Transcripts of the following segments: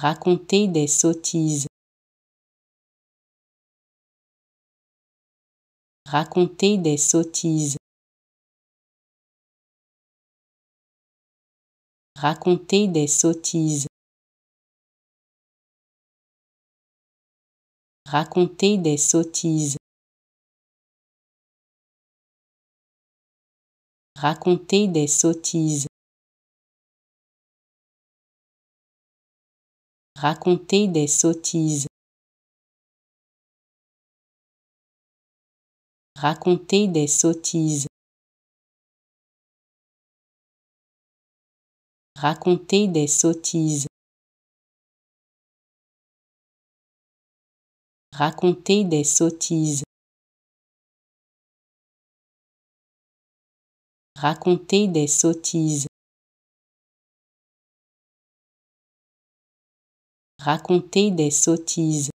raconter des sottises, raconter des sottises, raconter des sottises, raconter des sottises. raconter des sottises. raconter des sottises, raconter des sottises, raconter des sottises, raconter des sottises. raconter des sottises. Raconter des sottises.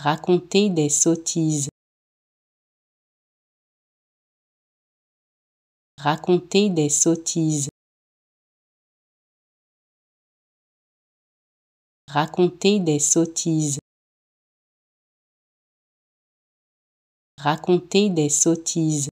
Raconter des sottises. Raconter des sottises. Raconter des sottises. Raconter des sottises.